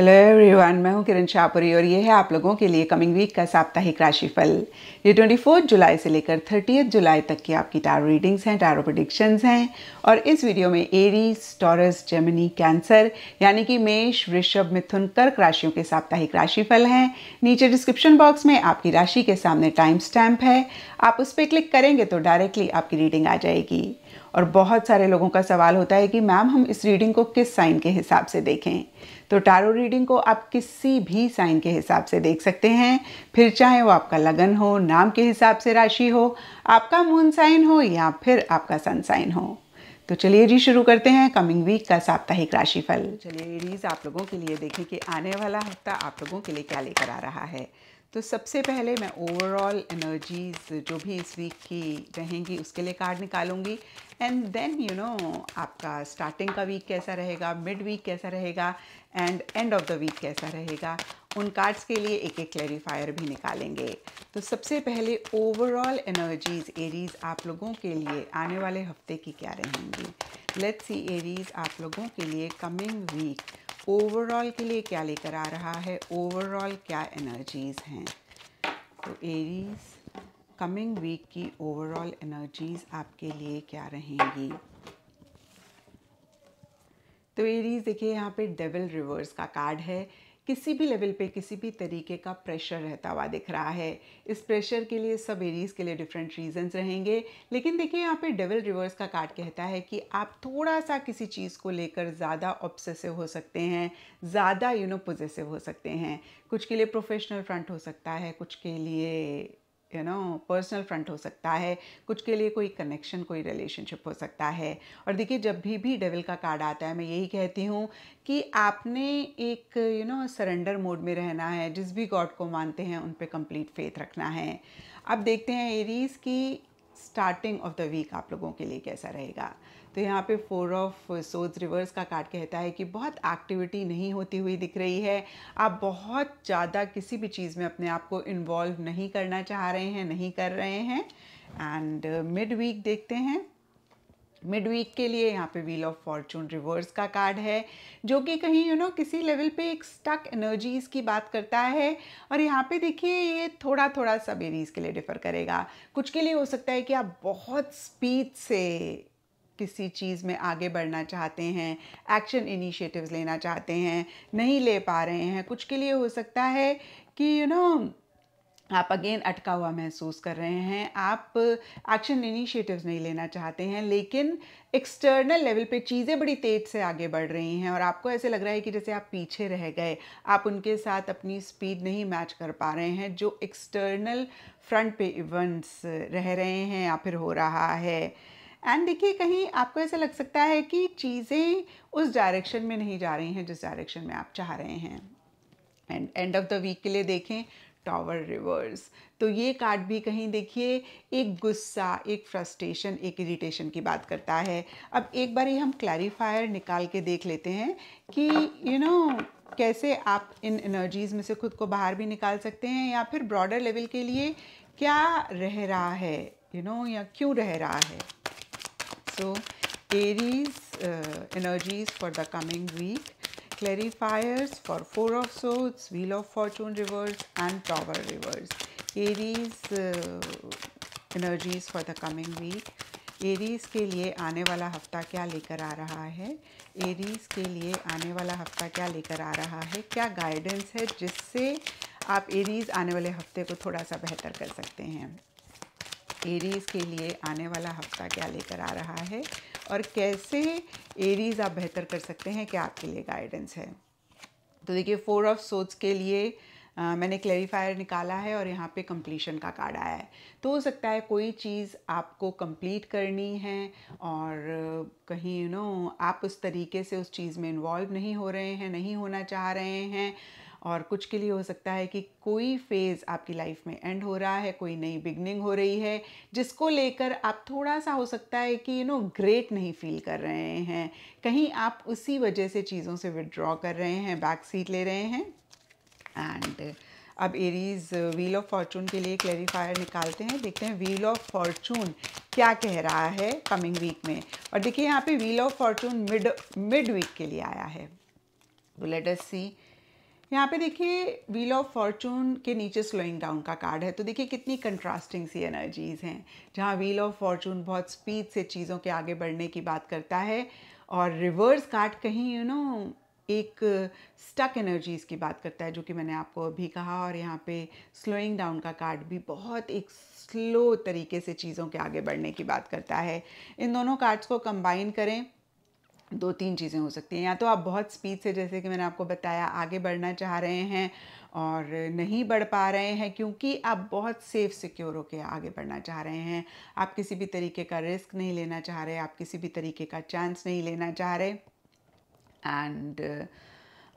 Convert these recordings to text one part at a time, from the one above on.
Hello everyone मैं हूं किरण शाहपुरी और ये है आप लोगों के लिए कमिंग वीक का साप्ताहिक राशिफल ये 24 जुलाई से लेकर 30 जुलाई तक की आपकी टारो रीडिंग्स हैं टारो प्रडिक्शंस हैं और इस वीडियो में एरीज टॉरस जेमिनी कैंसर यानी कि मेष वृषभ मिथुन कर्क राशियों के साप्ताहिक राशिफल हैं नीचे डिस्क्रिप्शन बॉक्स में आपकी राशि के सामने टाइम स्टैम्प है आप उस पर क्लिक करेंगे तो डायरेक्टली आपकी रीडिंग आ जाएगी और बहुत सारे लोगों का सवाल होता है कि मैम हम इस रीडिंग को किस साइन के हिसाब से देखें तो टैरो रीडिंग को आप किसी भी साइन के हिसाब से देख सकते हैं फिर चाहे वो आपका लगन हो नाम के हिसाब से राशि हो आपका मून साइन हो या फिर आपका सन साइन हो तो चलिए जी शुरू करते हैं कमिंग वीक का साप्ताहिक राशिफल चलिए रीज आप लोगों के लिए देखें कि आने वाला हफ्ता आप लोगों के लिए क्या लेकर आ रहा है तो सबसे पहले मैं ओवरऑल एनर्जीज जो भी इस वीक की रहेंगी उसके लिए कार्ड निकालूंगी एंड देन यू नो आपका स्टार्टिंग का वीक कैसा रहेगा मिड वीक कैसा रहेगा and end of the week कैसा रहेगा उन कार्ड्स के लिए एक एक क्लैरिफायर भी निकालेंगे तो सबसे पहले ओवरऑल एनर्जीज एरीज आप लोगों के लिए आने वाले हफ्ते की क्या रहेंगी लेट्स सी एरीज आप लोगों के लिए कमिंग वीक ओवरऑल के लिए क्या लेकर आ रहा है ओवरऑल क्या एनर्जीज हैं तो एरीज कमिंग वीक की ओवरऑल एनर्जीज आपके लिए क्या रहेंगी तो एरीज देखिए यहाँ पे डेविल रिवर्स का कार्ड है किसी भी लेवल पे किसी भी तरीके का प्रेशर रहता हुआ दिख रहा है इस प्रेशर के लिए सब एरीज के लिए डिफरेंट रीजंस रहेंगे लेकिन देखिए यहाँ पे डेविल रिवर्स का कार्ड कहता है कि आप थोड़ा सा किसी चीज़ को लेकर ज़्यादा ऑब्सेसिव हो सकते हैं ज़्यादा यू नो पोजेसिव हो सकते हैं कुछ के लिए प्रोफेशनल फ्रंट हो सकता है कुछ के लिए यू नो पर्सनल फ्रंट हो सकता है कुछ के लिए कोई कनेक्शन कोई रिलेशनशिप हो सकता है और देखिए जब भी भी डेविल का कार्ड आता है मैं यही कहती हूँ कि आपने एक यू नो सरेंडर मोड में रहना है जिस भी गॉड को मानते हैं उन पर कंप्लीट फेथ रखना है अब देखते हैं एरीज की स्टार्टिंग ऑफ द वीक आप लोगों के लिए कैसा रहेगा तो यहाँ पे फोर ऑफ सोज रिवर्स का कार्ड कहता है कि बहुत एक्टिविटी नहीं होती हुई दिख रही है आप बहुत ज़्यादा किसी भी चीज़ में अपने आप को इन्वॉल्व नहीं करना चाह रहे हैं नहीं कर रहे हैं एंड मिड वीक देखते हैं मिड वीक के लिए यहाँ पे व्हील ऑफ फॉर्चून रिवर्स का कार्ड है जो कि कहीं यू you नो know, किसी लेवल पे एक स्टक एनर्जीज की बात करता है और यहाँ पे देखिए ये थोड़ा थोड़ा सब एरीज के लिए डिफर करेगा कुछ के लिए हो सकता है कि आप बहुत स्पीड से किसी चीज़ में आगे बढ़ना चाहते हैं एक्शन इनिशिएटिव्स लेना चाहते हैं नहीं ले पा रहे हैं कुछ के लिए हो सकता है कि यू you नो know, आप अगेन अटका हुआ महसूस कर रहे हैं आप एक्शन इनिशिएटिव्स नहीं लेना चाहते हैं लेकिन एक्सटर्नल लेवल पे चीज़ें बड़ी तेज़ से आगे बढ़ रही हैं और आपको ऐसे लग रहा है कि जैसे आप पीछे रह गए आप उनके साथ अपनी स्पीड नहीं मैच कर पा रहे हैं जो एक्सटर्नल फ्रंट पे इवेंट्स रह रहे हैं या फिर हो रहा है एंड देखिए कहीं आपको ऐसा लग सकता है कि चीज़ें उस डायरेक्शन में नहीं जा रही हैं जिस डायरेक्शन में आप चाह रहे हैं and end of the week के लिए देखें टावर रिवर्स तो ये कार्ड भी कहीं देखिए एक गुस्सा एक फ्रस्ट्रेशन एक इरिटेशन की बात करता है अब एक बार ये हम क्लैरिफायर निकाल के देख लेते हैं कि यू you नो know, कैसे आप इन एनर्जीज़ में से खुद को बाहर भी निकाल सकते हैं या फिर ब्रॉडर लेवल के लिए क्या रह रहा है यू you नो know, या क्यों रह रहा है So Aries uh, energies for the coming week. Clarifiers for Four of Swords, Wheel of Fortune reverse and Tower reverse. Aries uh, energies for the coming week. Aries के लिए आने वाला हफ्ता क्या लेकर आ रहा है एरीज के लिए आने वाला हफ्ता क्या लेकर आ रहा है क्या गाइडेंस है जिससे आप एरीज आने वाले हफ्ते को थोड़ा सा बेहतर कर सकते हैं एरीज के लिए आने वाला हफ्ता क्या लेकर आ रहा है और कैसे एरीज आप बेहतर कर सकते हैं क्या आपके लिए गाइडेंस है तो देखिए फोर ऑफ सोच के लिए आ, मैंने क्लैरिफायर निकाला है और यहाँ पे कंप्लीशन का कार्ड आया है तो हो सकता है कोई चीज़ आपको कंप्लीट करनी है और कहीं यू you नो know, आप उस तरीके से उस चीज़ में इन्वॉल्व नहीं हो रहे हैं नहीं होना चाह रहे हैं और कुछ के लिए हो सकता है कि कोई फेज़ आपकी लाइफ में एंड हो रहा है कोई नई बिगनिंग हो रही है जिसको लेकर आप थोड़ा सा हो सकता है कि यू नो ग्रेट नहीं फील कर रहे हैं कहीं आप उसी वजह से चीज़ों से विड्रॉ कर रहे हैं बैक सीट ले रहे हैं एंड अब एरीज व्हील ऑफ फॉर्चून के लिए क्लेरिफायर निकालते हैं देखते हैं व्हील ऑफ फॉर्चून क्या कह रहा है कमिंग वीक में और देखिए यहाँ पे wheel of fortune mid mid week के लिए आया है तो लेट अस सी यहाँ पे देखिए व्हील ऑफ फॉर्चून के नीचे स्लोइंग डाउन का कार्ड है तो देखिए कितनी कंट्रास्टिंग सी एनर्जीज़ हैं जहाँ व्हील ऑफ फॉर्चून बहुत स्पीड से चीज़ों के आगे बढ़ने की बात करता है और रिवर्स कार्ड कहीं यू you नो know, एक स्टक एनर्जीज़ की बात करता है जो कि मैंने आपको अभी कहा और यहाँ पे स्लोइंग डाउन का कार्ड भी बहुत एक स्लो तरीके से चीज़ों के आगे बढ़ने की बात करता है इन दोनों कार्ड्स को कंबाइन करें दो तीन चीज़ें हो सकती हैं या तो आप बहुत स्पीड से जैसे कि मैंने आपको बताया आगे बढ़ना चाह रहे हैं और नहीं बढ़ पा रहे हैं क्योंकि आप बहुत सेफ़ सिक्योर होकर आगे बढ़ना चाह रहे हैं आप किसी भी तरीके का रिस्क नहीं लेना चाह रहे आप किसी भी तरीके का चांस नहीं लेना चाह रहे एंड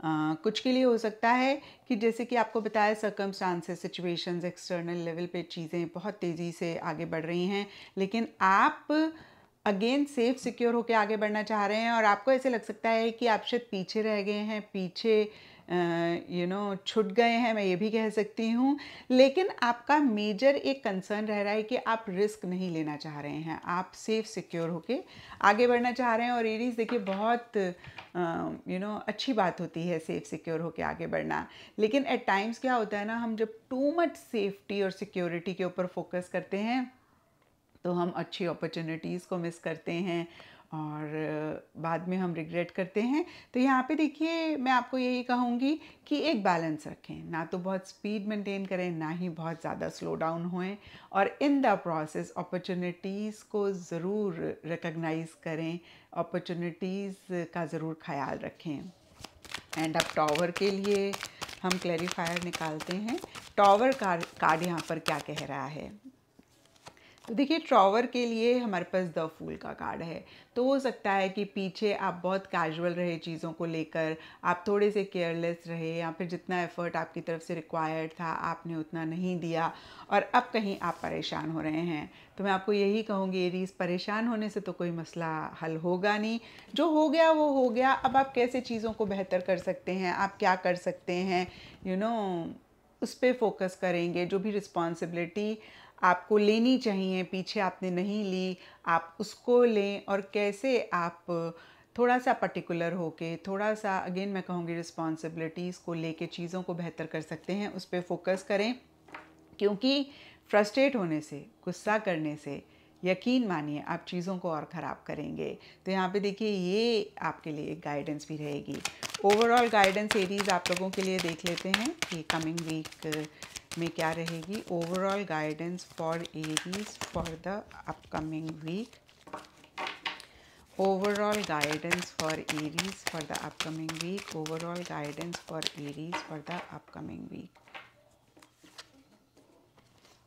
Uh, कुछ के लिए हो सकता है कि जैसे कि आपको बताया चांसेस सिचुएशंस एक्सटर्नल लेवल पे चीज़ें बहुत तेज़ी से आगे बढ़ रही हैं लेकिन आप अगेन सेफ सिक्योर होकर आगे बढ़ना चाह रहे हैं और आपको ऐसे लग सकता है कि आप शायद पीछे रह गए हैं पीछे यू नो छुट गए हैं मैं ये भी कह सकती हूँ लेकिन आपका मेजर एक कंसर्न रह रहा है कि आप रिस्क नहीं लेना चाह रहे हैं आप सेफ सिक्योर होके आगे बढ़ना चाह रहे हैं और एरीज देखिए बहुत यू नो अच्छी बात होती है सेफ सिक्योर होके आगे बढ़ना लेकिन एट टाइम्स क्या होता है ना हम जब टू मच सेफ्टी और सिक्योरिटी के ऊपर फोकस करते हैं तो हम अच्छी अपॉर्चुनिटीज़ को मिस करते हैं और बाद में हम रिग्रेट करते हैं तो यहाँ पे देखिए मैं आपको यही कहूँगी कि एक बैलेंस रखें ना तो बहुत स्पीड मेंटेन करें ना ही बहुत ज़्यादा स्लो डाउन होए और इन द प्रोसेस अपॉर्चुनिटीज़ को ज़रूर रिकग्नाइज़ करें अपॉर्चुनिटीज़ का ज़रूर ख्याल रखें एंड अब टॉवर के लिए हम क्लैरिफायर निकालते हैं टॉवर कार्ड यहाँ पर क्या कह रहा है तो देखिए ट्रॉवर के लिए हमारे पास द फूल का कार्ड है तो हो सकता है कि पीछे आप बहुत कैजुअल रहे चीज़ों को लेकर आप थोड़े से केयरलेस रहे या फिर जितना एफर्ट आपकी तरफ से रिक्वायर्ड था आपने उतना नहीं दिया और अब कहीं आप परेशान हो रहे हैं तो मैं आपको यही कहूँगी एरीज परेशान होने से तो कोई मसला हल होगा नहीं जो हो गया वो हो गया अब आप कैसे चीज़ों को बेहतर कर सकते हैं आप क्या कर सकते हैं यू you नो know, उस पर फोकस करेंगे जो भी रिस्पॉन्सिबिलिटी आपको लेनी चाहिए पीछे आपने नहीं ली आप उसको लें और कैसे आप थोड़ा सा पर्टिकुलर होके थोड़ा सा अगेन मैं कहूँगी रिस्पॉन्सिबिलिटीज़ को लेके चीज़ों को बेहतर कर सकते हैं उस पर फोकस करें क्योंकि फ्रस्ट्रेट होने से गुस्सा करने से यकीन मानिए आप चीज़ों को और ख़राब करेंगे तो यहाँ पे देखिए ये आपके लिए एक गाइडेंस भी रहेगी ओवरऑल गाइडेंस एरीज आप लोगों के लिए देख लेते हैं कि कमिंग वीक में क्या रहेगी overall guidance for Aries for the upcoming week overall guidance for Aries for the upcoming week overall guidance for Aries for the upcoming week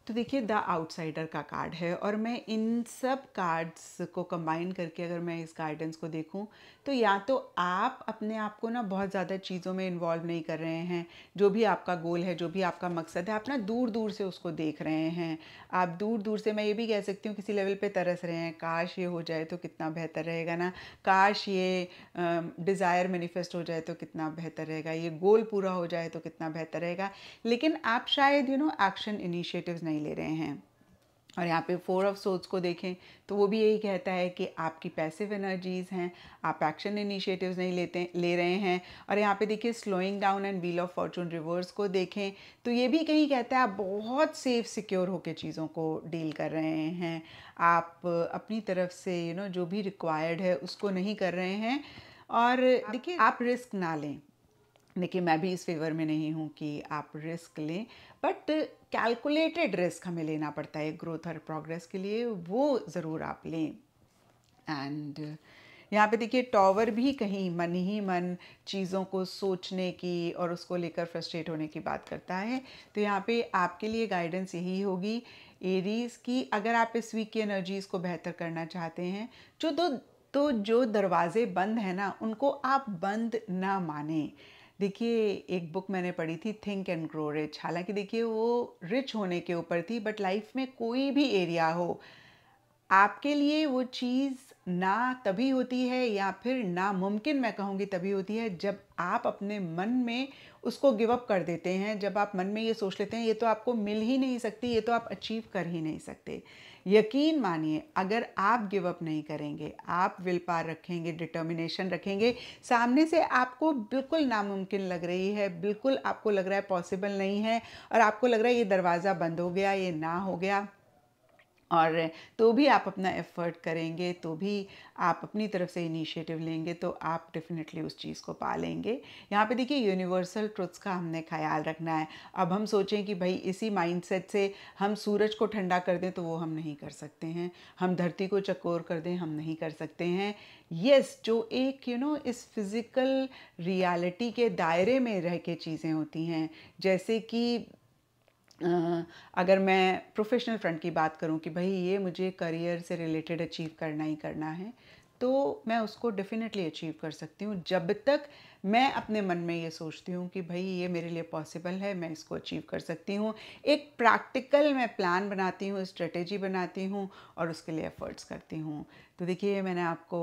तो देखिए द आउटसाइडर का कार्ड है और मैं इन सब कार्ड्स को कंबाइन करके अगर मैं इस गाइडेंस को देखूं तो या तो आप अपने आप को ना बहुत ज़्यादा चीज़ों में इन्वॉल्व नहीं कर रहे हैं जो भी आपका गोल है जो भी आपका मकसद है आप ना दूर दूर से उसको देख रहे हैं आप दूर दूर से मैं ये भी कह सकती हूँ किसी लेवल पर तरस रहे हैं काश ये हो जाए तो कितना बेहतर रहेगा ना काश ये डिज़ायर मैनिफेस्ट हो जाए तो कितना बेहतर रहेगा ये गोल पूरा हो जाए तो कितना बेहतर रहेगा लेकिन आप शायद यू नो एक्शन इनिशिएटिव नहीं नहीं ले रहे हैं और यहाँ पे फोर ऑफ सोच को देखें तो वो भी यही कहता है कि आपकी पैसिव एनर्जीज़ हैं आप एक्शन इनिशिएटिव्स नहीं लेते ले रहे हैं और यहाँ पे देखिए slowing down and wheel of fortune reverse को देखें तो ये भी कहीं कहता है आप बहुत सेफ सिक्योर होकर चीज़ों को डील कर रहे हैं आप अपनी तरफ से यू you नो know, जो भी रिक्वायर्ड है उसको नहीं कर रहे हैं और देखिए आप रिस्क ना लें देखिए मैं भी इस फेवर में नहीं हूँ कि आप रिस्क लें बट कैलकुलेटेड रिस्क हमें लेना पड़ता है ग्रोथ और प्रोग्रेस के लिए वो ज़रूर आप लें एंड यहाँ पे देखिए टॉवर भी कहीं मन ही मन चीज़ों को सोचने की और उसको लेकर फ्रस्ट्रेट होने की बात करता है तो यहाँ पे आपके लिए गाइडेंस यही होगी एरीज की अगर आप इस वीक की एनर्जीज़ को बेहतर करना चाहते हैं जो तो तो जो दरवाज़े बंद हैं ना उनको आप बंद ना माने देखिए एक बुक मैंने पढ़ी थी थिंक एंड ग्रो रिच हालांकि देखिए वो रिच होने के ऊपर थी बट लाइफ में कोई भी एरिया हो आपके लिए वो चीज़ ना तभी होती है या फिर नामुमकिन मैं कहूँगी तभी होती है जब आप अपने मन में उसको गिव अप कर देते हैं जब आप मन में ये सोच लेते हैं ये तो आपको मिल ही नहीं सकती ये तो आप अचीव कर ही नहीं सकते यकीन मानिए अगर आप गिव अप नहीं करेंगे आप विल पार रखेंगे डिटर्मिनेशन रखेंगे सामने से आपको बिल्कुल नामुमकिन लग रही है बिल्कुल आपको लग रहा है पॉसिबल नहीं है और आपको लग रहा है ये दरवाज़ा बंद हो गया ये ना हो गया और तो भी आप अपना एफ़र्ट करेंगे तो भी आप अपनी तरफ से इनिशिएटिव लेंगे तो आप डेफिनेटली उस चीज़ को पा लेंगे यहाँ पे देखिए यूनिवर्सल ट्रुथ्स का हमने ख्याल रखना है अब हम सोचें कि भाई इसी माइंडसेट से हम सूरज को ठंडा कर दें तो वो हम नहीं कर सकते हैं हम धरती को चकोर कर दें हम नहीं कर सकते हैं यस yes, जो एक यू you नो know, इस फिज़िकल रियलिटी के दायरे में रह के चीज़ें होती हैं जैसे कि अगर मैं प्रोफेशनल फ्रंट की बात करूं कि भाई ये मुझे करियर से रिलेटेड अचीव करना ही करना है तो मैं उसको डेफिनेटली अचीव कर सकती हूँ जब तक मैं अपने मन में ये सोचती हूँ कि भाई ये मेरे लिए पॉसिबल है मैं इसको अचीव कर सकती हूँ एक प्रैक्टिकल मैं प्लान बनाती हूँ स्ट्रेटेजी बनाती हूँ और उसके लिए एफर्ट्स करती हूँ तो देखिए मैंने आपको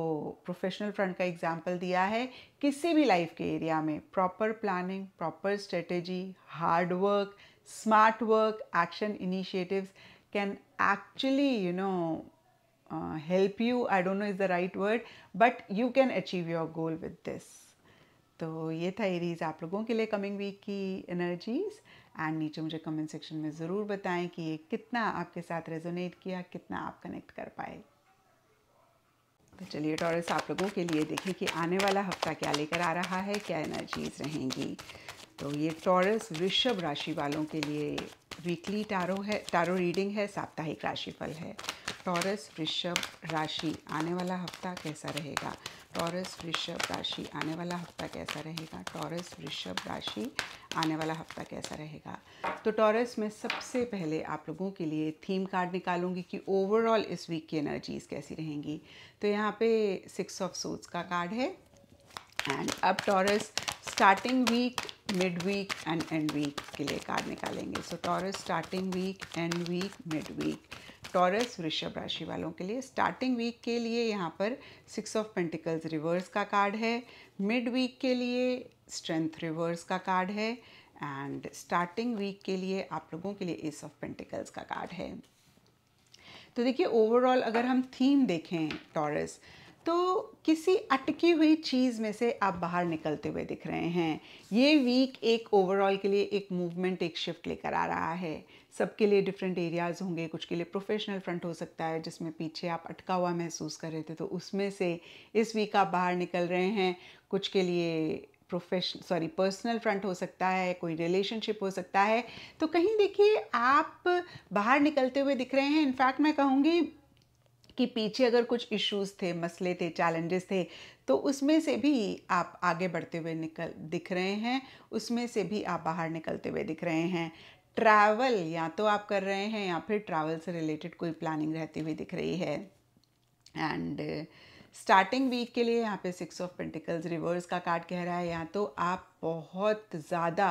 प्रोफेशनल फ्रंट का एग्जाम्पल दिया है किसी भी लाइफ के एरिया में proper planning proper strategy hard work work smart work action initiatives can actually you know uh, help you i don't know is the right word but you can achieve your goal with this तो ये था Aries आप लोगों के लिए coming week की energies and नीचे मुझे कमेंट सेक्शन में ज़रूर बताएं कि ये कितना आपके साथ रेजोनेट किया कितना आप कनेक्ट कर पाए तो चलिए टॉरस आप लोगों के लिए देखें कि आने वाला हफ्ता क्या लेकर आ रहा है क्या एनर्जीज रहेंगी तो ये टॉरस वृषभ राशि वालों के लिए वीकली टारो है टारो रीडिंग है साप्ताहिक राशिफल है टॉरस वृषभ राशि आने वाला हफ्ता कैसा रहेगा टॉरस वृषभ राशि आने वाला हफ्ता कैसा रहेगा टॉरस वृषभ राशि आने वाला हफ्ता कैसा रहेगा तो टॉरस में सबसे पहले आप लोगों के लिए थीम कार्ड निकालूंगी कि ओवरऑल इस वीक की एनर्जीज कैसी रहेंगी तो यहाँ पे सिक्स ऑफ सूट्स का कार्ड है एंड अब Taurus starting week mid week and end week के लिए कार्ड निकालेंगे so Taurus starting week end week mid week Taurus वृषभ राशि वालों के लिए स्टार्टिंग वीक के लिए यहाँ पर सिक्स ऑफ पेंटिकल्स रिवर्स का कार्ड है मिड वीक के लिए स्ट्रेंथ रिवर्स का कार्ड है एंड स्टार्टिंग वीक के लिए आप लोगों के लिए एस ऑफ पेंटिकल्स का कार्ड है तो देखिए ओवरऑल अगर हम थीम देखें टॉरस तो किसी अटकी हुई चीज़ में से आप बाहर निकलते हुए दिख रहे हैं ये वीक एक ओवरऑल के लिए एक मूवमेंट एक शिफ्ट लेकर आ रहा है सबके लिए डिफरेंट एरियाज़ होंगे कुछ के लिए प्रोफेशनल फ्रंट हो सकता है जिसमें पीछे आप अटका हुआ महसूस कर रहे थे तो उसमें से इस वीक आप बाहर निकल रहे हैं कुछ के लिए प्रोफेशन सॉरी पर्सनल फ्रंट हो सकता है कोई रिलेशनशिप हो सकता है तो कहीं देखिए आप बाहर निकलते हुए दिख रहे हैं इनफैक्ट मैं कहूँगी कि पीछे अगर कुछ इश्यूज थे मसले थे चैलेंजेस थे तो उसमें से भी आप आगे बढ़ते हुए निकल दिख रहे हैं उसमें से भी आप बाहर निकलते हुए दिख रहे हैं ट्रैवल या तो आप कर रहे हैं या फिर ट्रैवल से रिलेटेड कोई प्लानिंग रहती हुई दिख रही है एंड स्टार्टिंग वीक के लिए यहाँ पे सिक्स ऑफ पेंटिकल्स रिवर्स का कार्ड कह रहा है या तो आप बहुत ज़्यादा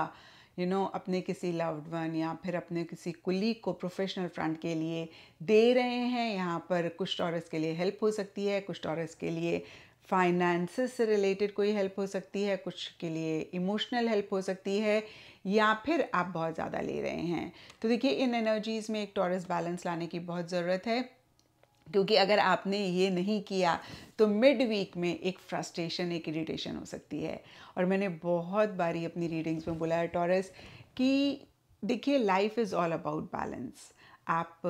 यू नो अपने किसी लव्ड वन या फिर अपने किसी कुलीग को प्रोफेशनल फ्रंट के लिए दे रहे हैं यहाँ पर कुछ टॉरस के लिए हेल्प हो सकती है कुछ टॉरस के लिए फाइनेंस से रिलेटेड कोई हेल्प हो सकती है कुछ के लिए इमोशनल हेल्प हो सकती है या फिर आप बहुत ज़्यादा ले रहे हैं तो देखिए इन एनर्जीज़ में एक टॉरस बैलेंस लाने की बहुत ज़रूरत है क्योंकि अगर आपने ये नहीं किया तो मिड वीक में एक फ्रस्ट्रेशन एक इरिटेशन हो सकती है और मैंने बहुत बारी अपनी रीडिंग्स में बुलाया टॉरस कि देखिए life is all about balance आप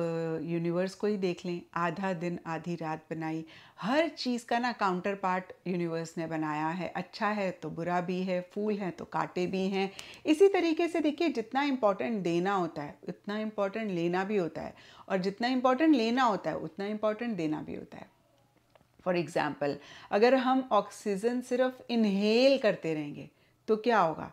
यूनिवर्स को ही देख लें आधा दिन आधी रात बनाई हर चीज़ का ना काउंटर पार्ट यूनिवर्स ने बनाया है अच्छा है तो बुरा भी है फूल है तो काटे भी हैं इसी तरीके से देखिए जितना इम्पोर्टेंट देना होता है उतना इम्पोर्टेंट लेना भी होता है और जितना इम्पोर्टेंट लेना होता है उतना इम्पोर्टेंट देना भी होता है फॉर एग्ज़ाम्पल अगर हम ऑक्सीजन सिर्फ इन्हेल करते रहेंगे तो क्या होगा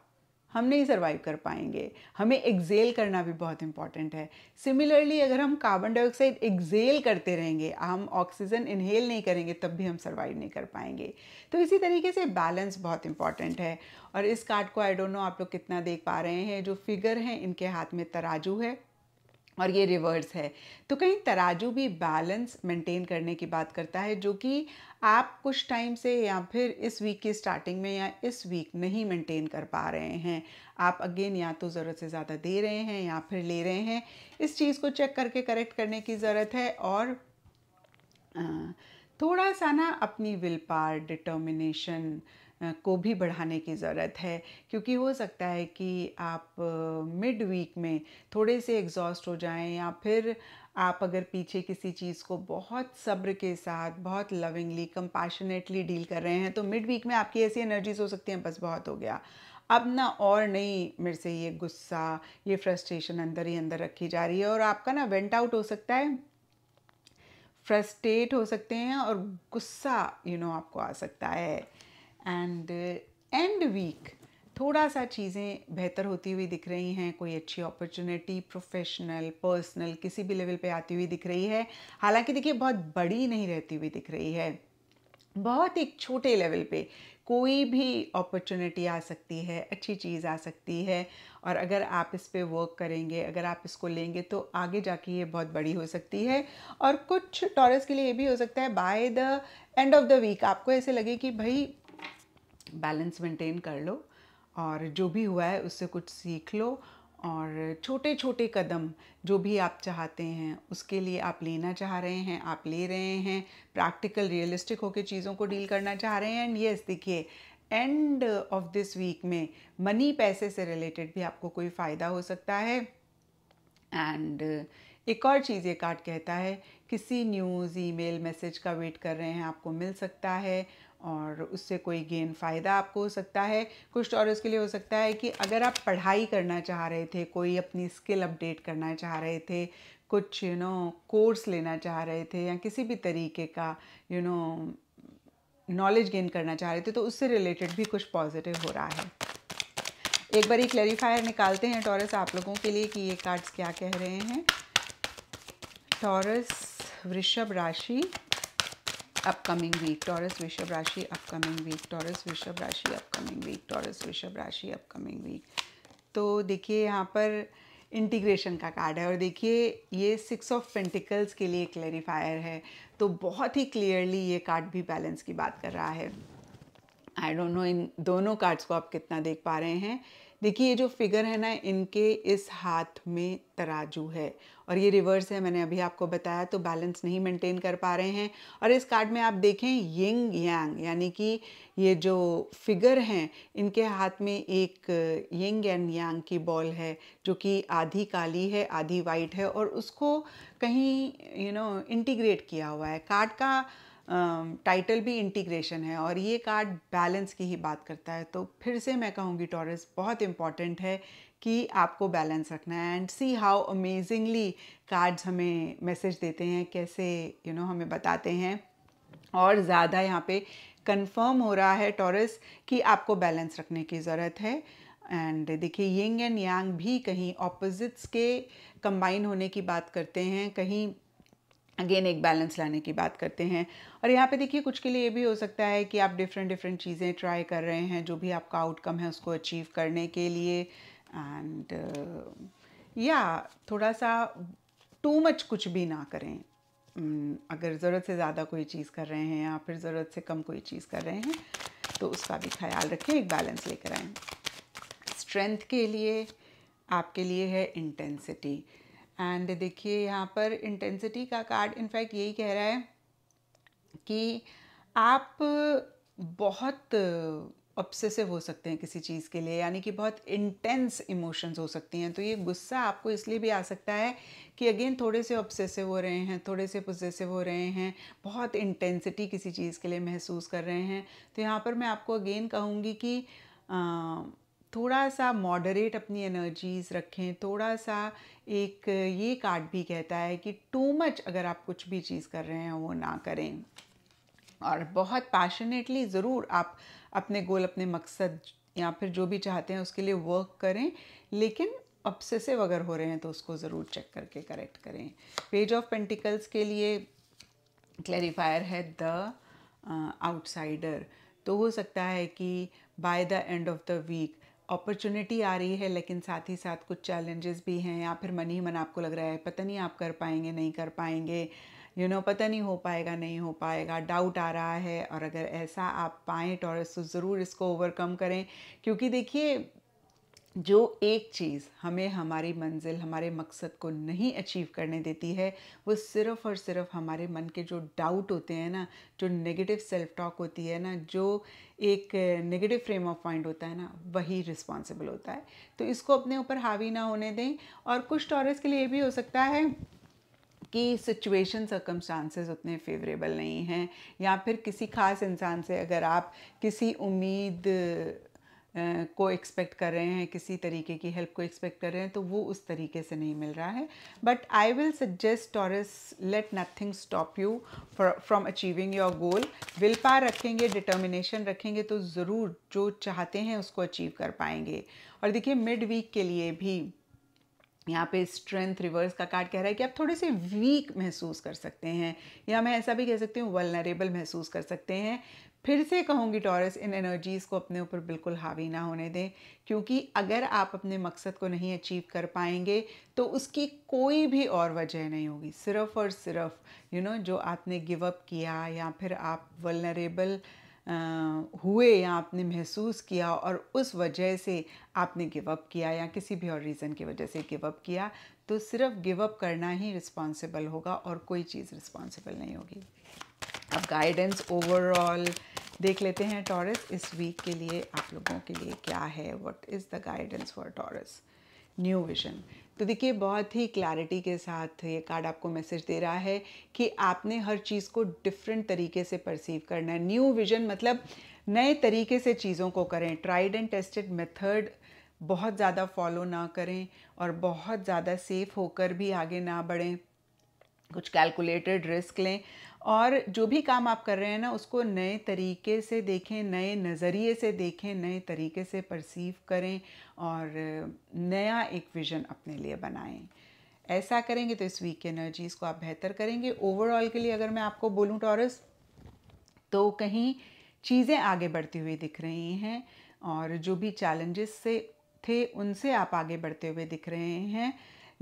हम नहीं सर्वाइव कर पाएंगे हमें एक्जेल करना भी बहुत इंपॉर्टेंट है सिमिलरली अगर हम कार्बन डाइऑक्साइड एक्जेल करते रहेंगे हम ऑक्सीजन इनहेल नहीं करेंगे तब भी हम सर्वाइव नहीं कर पाएंगे तो इसी तरीके से बैलेंस बहुत इंपॉर्टेंट है और इस कार्ड को आई डोंट नो आप लोग कितना देख पा रहे हैं जो फिगर हैं इनके हाथ में तराजू है और ये रिवर्स है तो कहीं तराजू भी बैलेंस मेंटेन करने की बात करता है जो कि आप कुछ टाइम से या फिर इस वीक की स्टार्टिंग में या इस वीक नहीं मेंटेन कर पा रहे हैं आप अगेन या तो ज़रूरत से ज़्यादा दे रहे हैं या फिर ले रहे हैं इस चीज़ को चेक करके करेक्ट करने की ज़रूरत है और थोड़ा सा ना अपनी विल पार डिटर्मिनेशन को भी बढ़ाने की ज़रूरत है क्योंकि हो सकता है कि आप मिड वीक में थोड़े से एग्जॉस्ट हो जाएं या फिर आप अगर पीछे किसी चीज़ को बहुत सब्र के साथ बहुत लविंगली कंपैशनेटली डील कर रहे हैं तो मिड वीक में आपकी ऐसी एनर्जीज हो सकती हैं बस बहुत हो गया अब ना और नहीं मेरे से ये गुस्सा ये फ्रस्ट्रेशन अंदर ही अंदर रखी जा रही है और आपका ना वेंट आउट हो सकता है फ्रस्ट्रेट हो सकते हैं और गुस्सा यू you नो know, आपको आ सकता है एंड एंड वीक थोड़ा सा चीज़ें बेहतर होती हुई दिख रही हैं कोई अच्छी अपॉर्चुनिटी प्रोफेशनल पर्सनल किसी भी लेवल पे आती हुई दिख रही है हालांकि देखिए बहुत बड़ी नहीं रहती हुई दिख रही है बहुत एक छोटे लेवल पे कोई भी अपॉर्चुनिटी आ सकती है अच्छी चीज़ आ सकती है और अगर आप इस पर वर्क करेंगे अगर आप इसको लेंगे तो आगे जाके ये बहुत बड़ी हो सकती है और कुछ टॉरस के लिए ये भी हो सकता है by the end of the week आपको ऐसे लगे कि भाई बैलेंस मेंटेन कर लो और जो भी हुआ है उससे कुछ सीख लो और छोटे छोटे कदम जो भी आप चाहते हैं उसके लिए आप लेना चाह रहे हैं आप ले रहे हैं प्रैक्टिकल रियलिस्टिक होकर चीज़ों को डील करना चाह रहे हैं एंड यस देखिए एंड ऑफ दिस वीक में मनी पैसे से रिलेटेड भी आपको कोई फ़ायदा हो सकता है एंड एक और चीज़ ये कार्ड कहता है किसी न्यूज़ ईमेल मैसेज का वेट कर रहे हैं आपको मिल सकता है और उससे कोई गेन फ़ायदा आपको हो सकता है कुछ और उसके लिए हो सकता है कि अगर आप पढ़ाई करना चाह रहे थे कोई अपनी स्किल अपडेट करना चाह रहे थे कुछ यू नो कोर्स लेना चाह रहे थे या किसी भी तरीके का यू नो नॉलेज गेन करना चाह रहे थे तो उससे रिलेटेड भी कुछ पॉजिटिव हो रहा है एक बार ही क्लैरिफायर निकालते हैं टॉरस आप लोगों के लिए कि ये कार्ड्स क्या कह रहे हैं टॉरस वृषभ राशि अपकमिंग वीक टॉरस वृषभ राशि अपकमिंग वीक टॉरस वृषभ राशि अपकमिंग वीक टॉरस वृषभ राशि अपकमिंग वीक तो देखिए यहाँ पर इंटीग्रेशन का कार्ड है और देखिए ये सिक्स ऑफ पेंटिकल्स के लिए क्लेरिफायर है तो बहुत ही क्लियरली ये कार्ड भी बैलेंस की बात कर रहा है आई डोंट नो इन दोनों कार्ड्स को आप कितना देख पा रहे हैं देखिए ये जो फिगर है ना इनके इस हाथ में तराजू है और ये रिवर्स है मैंने अभी आपको बताया तो बैलेंस नहीं मेंटेन कर पा रहे हैं और इस कार्ड में आप देखें यिंग यांग यानी कि ये जो फिगर हैं इनके हाथ में एक यिंग एंड यांग की बॉल है जो कि आधी काली है आधी वाइट है और उसको कहीं यू नो इंटीग्रेट किया हुआ है कार्ड का टाइटल uh, भी इंटीग्रेशन है और ये कार्ड बैलेंस की ही बात करता है तो फिर से मैं कहूँगी टॉरस बहुत इम्पॉर्टेंट है कि आपको बैलेंस रखना है and see how amazingly cards हमें मैसेज देते हैं कैसे यू you नो know, हमें बताते हैं और ज़्यादा यहाँ पे कंफर्म हो रहा है टॉरस कि आपको बैलेंस रखने की ज़रूरत है एंड देखिए यिंग एंड यांग भी कहीं ऑपोजिट्स के कंबाइन होने की बात करते हैं कहीं अगेन एक बैलेंस लाने की बात करते हैं और यहाँ पे देखिए कुछ के लिए ये भी हो सकता है कि आप डिफरेंट डिफरेंट चीज़ें ट्राई कर रहे हैं जो भी आपका आउटकम है उसको अचीव करने के लिए एंड या uh, थोड़ा सा टू मच कुछ भी ना करें अगर ज़रूरत से ज़्यादा कोई चीज़ कर रहे हैं या फिर ज़रूरत से कम कोई चीज़ कर रहे हैं तो उसका भी ख्याल रखें एक बैलेंस लेकर आए स्ट्रेंथ के लिए आपके लिए है इंटेंसिटी एंड देखिए यहाँ पर इंटेंसिटी का कार्ड इनफैक्ट यही कह रहा है कि आप बहुत ऑब्सेसिव हो सकते हैं किसी चीज़ के लिए यानी कि बहुत इंटेंस इमोशंस हो सकती हैं तो ये गुस्सा आपको इसलिए भी आ सकता है कि अगेन थोड़े से ऑब्सेसिव हो रहे हैं थोड़े से पोजेसिव हो रहे हैं बहुत इंटेंसिटी किसी चीज़ के लिए महसूस कर रहे हैं तो यहाँ पर मैं आपको अगेन कहूँगी कि आ, थोड़ा सा मॉडरेट अपनी एनर्जीज़ रखें थोड़ा सा एक ये कार्ड भी कहता है कि टू मच अगर आप कुछ भी चीज़ कर रहे हैं वो ना करें और बहुत पैशनेटली ज़रूर आप अपने गोल अपने मकसद या फिर जो भी चाहते हैं उसके लिए वर्क करें लेकिन अपसेसिव अगर हो रहे हैं तो उसको ज़रूर चेक करके करेक्ट करें पेज ऑफ पेंटिकल्स के लिए क्लैरिफायर है द आउटसाइडर uh, तो हो सकता है कि by the end of the week opportunity आ रही है लेकिन साथ ही साथ कुछ चैलेंजेस भी हैं या फिर मन ही मन आपको लग रहा है पता नहीं आप कर पाएंगे नहीं कर पाएंगे यू you नो know, पता नहीं हो पाएगा नहीं हो पाएगा डाउट आ रहा है और अगर ऐसा आप पाएँ टॉरस तो ज़रूर इसको ओवरकम करें क्योंकि देखिए जो एक चीज़ हमें हमारी मंजिल हमारे मकसद को नहीं अचीव करने देती है वो सिर्फ़ और सिर्फ हमारे मन के जो डाउट होते हैं ना जो नेगेटिव सेल्फ टॉक होती है ना जो एक नेगेटिव फ्रेम ऑफ माइंड होता है ना वही रिस्पॉन्सिबल होता है तो इसको अपने ऊपर हावी ना होने दें और कुछ टॉरस तो के लिए भी हो सकता है कि सिचुएशन सर्कमस्टांसेस उतने फेवरेबल नहीं हैं या फिर किसी ख़ास इंसान से अगर आप किसी उम्मीद को एक्सपेक्ट कर रहे हैं किसी तरीके की हेल्प को एक्सपेक्ट कर रहे हैं तो वो उस तरीके से नहीं मिल रहा है but I will suggest Taurus let nothing stop you from achieving your goal willpower रखेंगे डिटर्मिनेशन रखेंगे तो ज़रूर जो चाहते हैं उसको अचीव कर पाएंगे और देखिए मिड वीक के लिए भी यहाँ पे स्ट्रेंथ रिवर्स का कार्ड कह रहा है कि आप थोड़े से वीक महसूस कर सकते हैं या मैं ऐसा भी कह सकती हूँ वलनरेबल महसूस कर सकते हैं फिर से कहूँगी टॉरस इन एनर्जीज़ को अपने ऊपर बिल्कुल हावी ना होने दें क्योंकि अगर आप अपने मकसद को नहीं अचीव कर पाएंगे तो उसकी कोई भी और वजह नहीं होगी सिर्फ और सिर्फ यू you नो know, जो आपने गिव अप किया या फिर आप वलनरेबल हुए या आपने महसूस किया और उस वजह से आपने गिव अप किया या किसी भी और रीज़न की वजह से गिव अप किया तो सिर्फ गिव अप करना ही रिस्पॉन्सिबल होगा और कोई चीज़ रिस्पॉन्सिबल नहीं होगी अब गाइडेंस ओवरऑल देख लेते हैं टॉरस इस वीक के लिए आप लोगों के लिए क्या है what is the guidance for Taurus new vision तो देखिए बहुत ही क्लैरिटी के साथ ये कार्ड आपको मैसेज दे रहा है कि आपने हर चीज़ को डिफरेंट तरीके से परसीव करना है न्यू विजन मतलब नए तरीके से चीज़ों को करें ट्राइड एंड टेस्टेड मेथड बहुत ज़्यादा फॉलो ना करें और बहुत ज़्यादा सेफ होकर भी आगे ना बढ़ें कुछ कैलकुलेटेड रिस्क लें और जो भी काम आप कर रहे हैं ना उसको नए तरीके से देखें नए नज़रिए से देखें नए तरीके से परसीव करें और नया एक विज़न अपने लिए बनाएं ऐसा करेंगे तो इस वीक की एनर्जीज़ को आप बेहतर करेंगे ओवरऑल के लिए अगर मैं आपको बोलूँ टॉरस तो कहीं चीज़ें आगे बढ़ती हुई दिख रही हैं और जो भी चैलेंजेस से थे उनसे आप आगे बढ़ते हुए दिख रहे हैं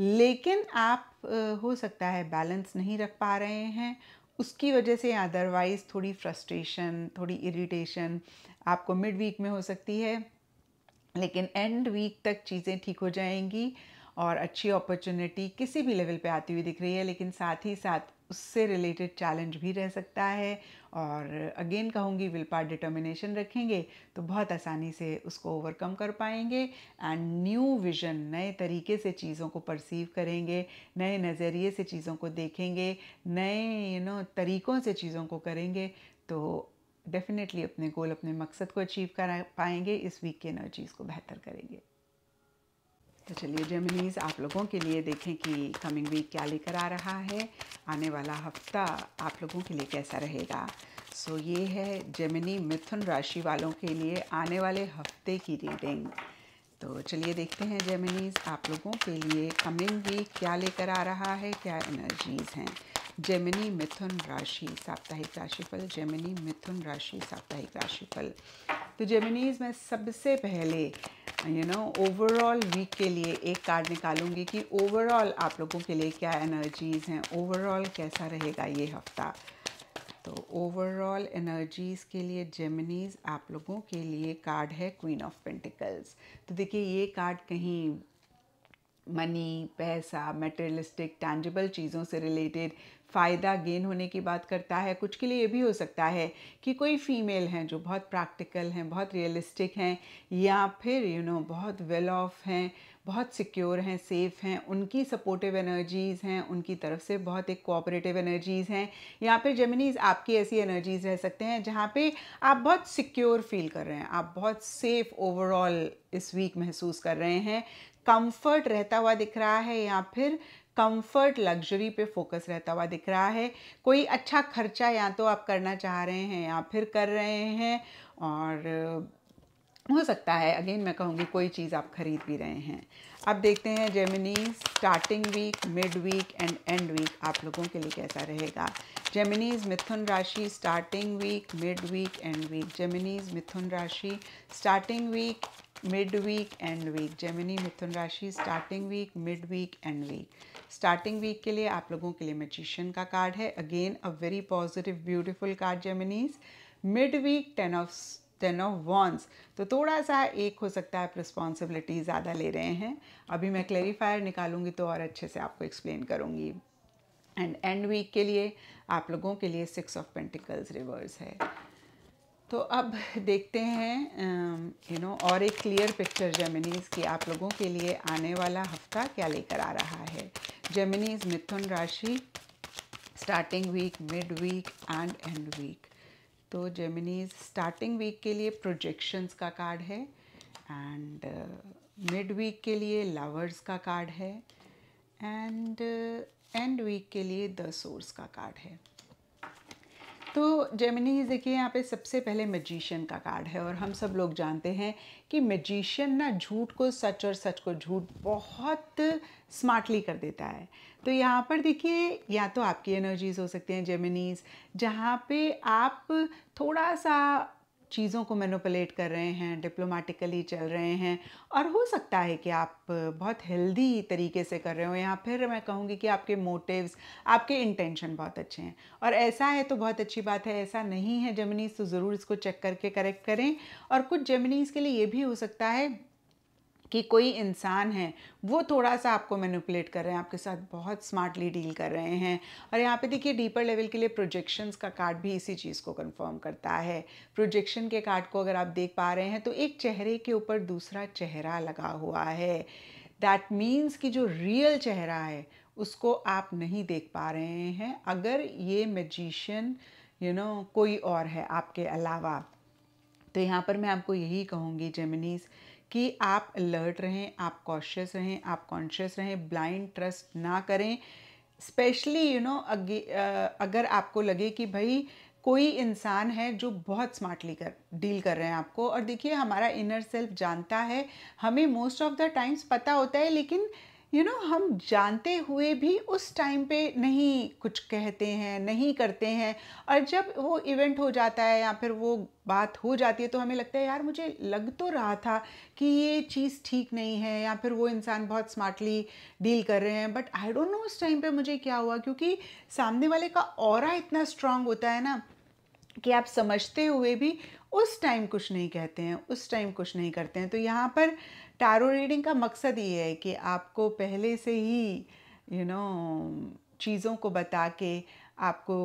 लेकिन आप हो सकता है बैलेंस नहीं रख पा रहे हैं उसकी वजह से अदरवाइज़ थोड़ी फ्रस्ट्रेशन थोड़ी इरिटेशन आपको मिड वीक में हो सकती है लेकिन एंड वीक तक चीज़ें ठीक हो जाएंगी और अच्छी अपॉर्चुनिटी किसी भी लेवल पे आती हुई दिख रही है लेकिन साथ ही साथ उससे रिलेटेड चैलेंज भी रह सकता है और अगेन कहूँगी विल पार डिटर्मिनेशन रखेंगे तो बहुत आसानी से उसको ओवरकम कर पाएंगे एंड न्यू विजन नए तरीके से चीज़ों को परसीव करेंगे नए नज़रिए से चीज़ों को देखेंगे नए यू नो तरीक़ों से चीज़ों को करेंगे तो डेफिनेटली अपने गोल अपने मकसद को अचीव करा पाएंगे इस वीक के एनर्जीज़ को बेहतर करेंगे तो चलिए जेमिनीज आप लोगों के लिए देखें कि कमिंग वीक क्या लेकर आ रहा है आने वाला हफ्ता आप लोगों के लिए कैसा रहेगा सो ये है जेमिनी मिथुन राशि वालों के लिए आने वाले हफ्ते की रीडिंग तो चलिए देखते हैं जेमिनीज आप लोगों के लिए कमिंग वीक क्या लेकर आ रहा है क्या एनर्जीज हैं जेमिनी मिथुन राशि साप्ताहिक राशिफल जेमिनी मिथुन राशि साप्ताहिक राशिफल तो जेमिनीज में सबसे पहले यू नो ओवरऑल वीक के लिए एक कार्ड निकालूंगी कि ओवरऑल आप लोगों के लिए क्या एनर्जीज हैं ओवरऑल कैसा रहेगा ये हफ्ता तो ओवरऑल एनर्जीज के लिए जेमिनीज आप लोगों के लिए कार्ड है क्वीन ऑफ पेंटिकल्स तो देखिए ये कार्ड कहीं मनी पैसा मेटेरियलिस्टिक टैंजिबल चीज़ों से रिलेटेड फ़ायदा गेन होने की बात करता है कुछ के लिए ये भी हो सकता है कि कोई फीमेल हैं जो बहुत प्रैक्टिकल हैं बहुत रियलिस्टिक हैं या फिर यू you नो know, बहुत वेल ऑफ हैं बहुत सिक्योर हैं सेफ़ हैं उनकी सपोर्टिव एनर्जीज़ हैं उनकी तरफ से बहुत एक कोऑपरेटिव एनर्जीज़ हैं यहाँ पे जेमिनीज़ आपकी ऐसी एनर्जीज़ रह सकते हैं जहाँ पे आप बहुत सिक्योर फील कर रहे हैं आप बहुत सेफ़ ओवरऑल इस वीक महसूस कर रहे हैं कंफर्ट रहता हुआ दिख रहा है या फिर कंफर्ट लग्जरी पे फोकस रहता हुआ दिख रहा है कोई अच्छा खर्चा या तो आप करना चाह रहे हैं या फिर कर रहे हैं और हो सकता है अगेन मैं कहूँगी कोई चीज़ आप खरीद भी रहे हैं अब देखते हैं Gemini starting week mid week and end week आप लोगों के लिए कैसा रहेगा जेमिनीज मिथुन राशि starting week mid week end week Geminis मिथुन राशि starting week mid week end week Gemini मिथुन राशि starting week mid week end week starting week के लिए आप लोगों के लिए मैजिशियन का कार्ड है again a very positive beautiful card Geminis mid week ten of ten of wands तो थोड़ा सा एक हो सकता है आप रिस्पॉन्सिबिलिटी ज़्यादा ले रहे हैं अभी मैं क्लेरिफायर निकालूंगी तो और अच्छे से आपको एक्सप्लेन करूँगी एंड एंड वीक के लिए आप लोगों के लिए सिक्स ऑफ पेंटिकल्स रिवर्स है तो अब देखते हैं यू नो और एक क्लियर पिक्चर जेमिनीज़ की आप लोगों के लिए आने वाला हफ्ता क्या लेकर आ रहा है जेमिनीज़ मिथुन राशि starting week mid week and end week तो जेमिनीज स्टार्टिंग वीक के लिए प्रोजेक्शंस का कार्ड है एंड मिड वीक के लिए लवर्स का कार्ड है एंड एंड वीक के लिए द सोर्स का कार्ड है तो जेमिनी देखिए यहाँ पे सबसे पहले मजिशियन का कार्ड है और हम सब लोग जानते हैं कि मजिशियन ना झूठ को सच और सच को झूठ बहुत स्मार्टली कर देता है तो यहाँ पर देखिए या तो आपकी एनर्जीज हो सकती हैं जेमिनीज जहाँ पे आप थोड़ा सा चीज़ों को मैनोपलेट कर रहे हैं डिप्लोमेटिकली चल रहे हैं और हो सकता है कि आप बहुत हेल्दी तरीके से कर रहे हो या फिर मैं कहूँगी कि आपके मोटिव्स आपके इंटेंशन बहुत अच्छे हैं और ऐसा है तो बहुत अच्छी बात है ऐसा नहीं है जेमिनीज तो ज़रूर इसको चेक करके करेक्ट करें और कुछ जेमिनीज के लिए ये भी हो सकता है कि कोई इंसान है वो थोड़ा सा आपको मैनिपुलेट कर रहे हैं आपके साथ बहुत स्मार्टली डील कर रहे हैं और यहाँ पे देखिए डीपर लेवल के लिए प्रोजेक्शंस का कार्ड भी इसी चीज़ को कंफर्म करता है प्रोजेक्शन के कार्ड को अगर आप देख पा रहे हैं तो एक चेहरे के ऊपर दूसरा चेहरा लगा हुआ है दैट मीन्स कि जो रियल चेहरा है उसको आप नहीं देख पा रहे हैं अगर ये मैजिशियन यू नो कोई और है आपके अलावा तो यहाँ पर मैं आपको यही कहूँगी जेमिनीज़ कि आप अलर्ट रहें आप कॉशियस रहें आप कॉन्शियस रहें ब्लाइंड ट्रस्ट ना करें स्पेशली यू नो अगर आपको लगे कि भाई कोई इंसान है जो बहुत स्मार्टली कर डील कर रहे हैं आपको और देखिए हमारा इनर सेल्फ जानता है हमें मोस्ट ऑफ द टाइम्स पता होता है लेकिन यू you नो know, हम जानते हुए भी उस टाइम पे नहीं कुछ कहते हैं नहीं करते हैं और जब वो इवेंट हो जाता है या फिर वो बात हो जाती है तो हमें लगता है यार मुझे लग तो रहा था कि ये चीज़ ठीक नहीं है या फिर वो इंसान बहुत स्मार्टली डील कर रहे हैं बट आई डोंट नो उस टाइम पे मुझे क्या हुआ क्योंकि सामने वाले का और इतना स्ट्रांग होता है ना कि आप समझते हुए भी उस टाइम कुछ नहीं कहते हैं उस टाइम कुछ नहीं करते हैं तो यहाँ पर टारो रीडिंग का मकसद ये है कि आपको पहले से ही यू you नो know, चीज़ों को बता के आपको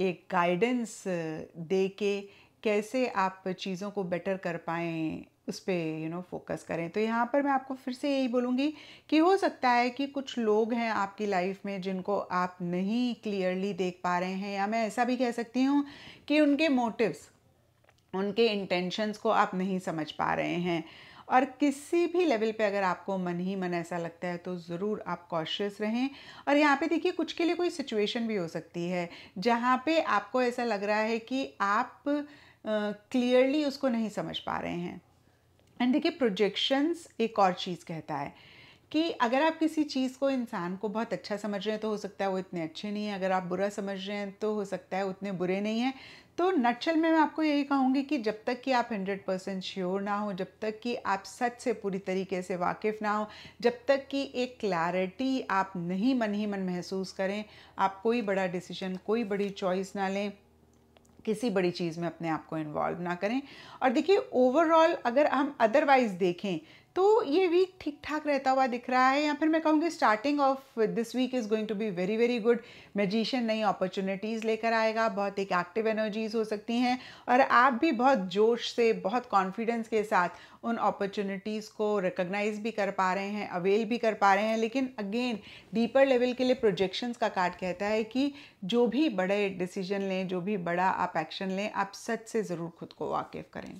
एक गाइडेंस दे के कैसे आप चीज़ों को बेटर कर पाएँ उस पर यू नो फोकस करें तो यहाँ पर मैं आपको फिर से यही बोलूँगी कि हो सकता है कि कुछ लोग हैं आपकी लाइफ में जिनको आप नहीं क्लियरली देख पा रहे हैं या मैं ऐसा भी कह सकती हूँ कि उनके मोटिव्स उनके इंटेंशंस को आप नहीं समझ पा रहे हैं और किसी भी लेवल पे अगर आपको मन ही मन ऐसा लगता है तो ज़रूर आप कॉशियस रहें और यहाँ पे देखिए कुछ के लिए कोई सिचुएशन भी हो सकती है जहाँ पे आपको ऐसा लग रहा है कि आप क्लियरली uh, उसको नहीं समझ पा रहे हैं एंड देखिए प्रोजेक्शंस एक और चीज़ कहता है कि अगर आप किसी चीज़ को इंसान को बहुत अच्छा समझ रहे हैं तो हो सकता है वो इतने अच्छे नहीं हैं अगर आप बुरा समझ रहे हैं तो हो सकता है उतने बुरे नहीं हैं तो नटशल में मैं आपको यही कहूँगी कि जब तक कि आप 100 परसेंट श्योर ना हो जब तक कि आप सच से पूरी तरीके से वाकिफ़ ना हो जब तक कि एक क्लैरिटी आप नहीं मन ही मन महसूस करें आप कोई बड़ा डिसीजन कोई बड़ी चॉइस ना लें किसी बड़ी चीज़ में अपने आप को इन्वॉल्व ना करें और देखिए ओवरऑल अगर हम अदरवाइज़ देखें तो ये वीक ठीक ठाक रहता हुआ दिख रहा है या फिर मैं कहूँगी starting of this week is going to be very very good magician नई अपॉर्चुनिटीज़ लेकर आएगा बहुत एक एक्टिव एनर्जीज़ हो सकती हैं और आप भी बहुत जोश से बहुत कॉन्फिडेंस के साथ उन अपॉर्चुनिटीज़ को रिकग्नाइज भी कर पा रहे हैं अवेल भी कर पा रहे हैं लेकिन अगेन डीपर लेवल के लिए प्रोजेक्शंस का कार्ड कहता है कि जो भी बड़े डिसीजन लें जो भी बड़ा आप एक्शन लें आप सच से ज़रूर खुद को वाकिफ करें